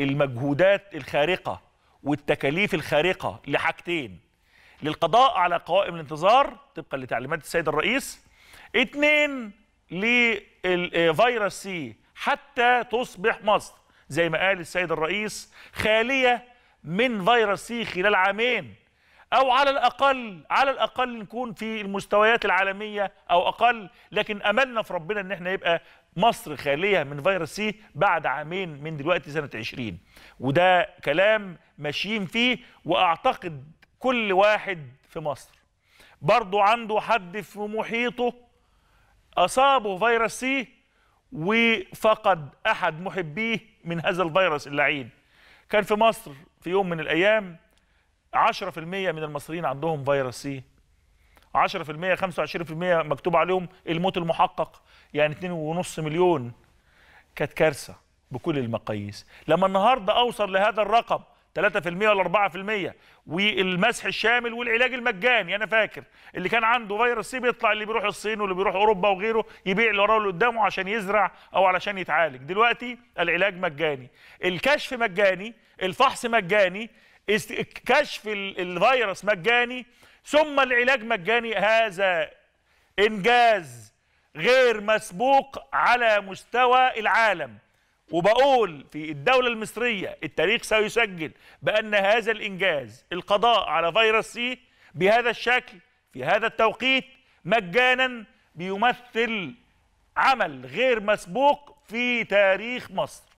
المجهودات الخارقة والتكاليف الخارقة لحاجتين للقضاء على قوائم الانتظار طبقا لتعليمات السيد الرئيس اثنين لفيروس سي حتى تصبح مصر زي ما قال السيد الرئيس خالية من فيروس سي خلال عامين أو على الأقل على الأقل نكون في المستويات العالمية أو أقل لكن أملنا في ربنا إن إحنا يبقى مصر خالية من فيروس سي بعد عامين من دلوقتي سنة 20 وده كلام ماشيين فيه وأعتقد كل واحد في مصر برضه عنده حد في محيطه أصابه فيروس سي وفقد أحد محبيه من هذا الفيروس اللعين كان في مصر في يوم من الأيام 10% من المصريين عندهم فيروس سي 10% 25% مكتوب عليهم الموت المحقق يعني 2.5 مليون كانت كارثه بكل المقاييس لما النهارده اوصل لهذا الرقم 3% ولا 4% والمسح الشامل والعلاج المجاني انا فاكر اللي كان عنده فيروس سي بيطلع اللي بيروح الصين واللي بيروح اوروبا وغيره يبيع اللي وراه اللي قدامه عشان يزرع او علشان يتعالج دلوقتي العلاج مجاني الكشف مجاني الفحص مجاني كشف الفيروس مجاني ثم العلاج مجاني هذا إنجاز غير مسبوق على مستوى العالم وبقول في الدولة المصرية التاريخ سيسجل بأن هذا الإنجاز القضاء على فيروس سي بهذا الشكل في هذا التوقيت مجانا بيمثل عمل غير مسبوق في تاريخ مصر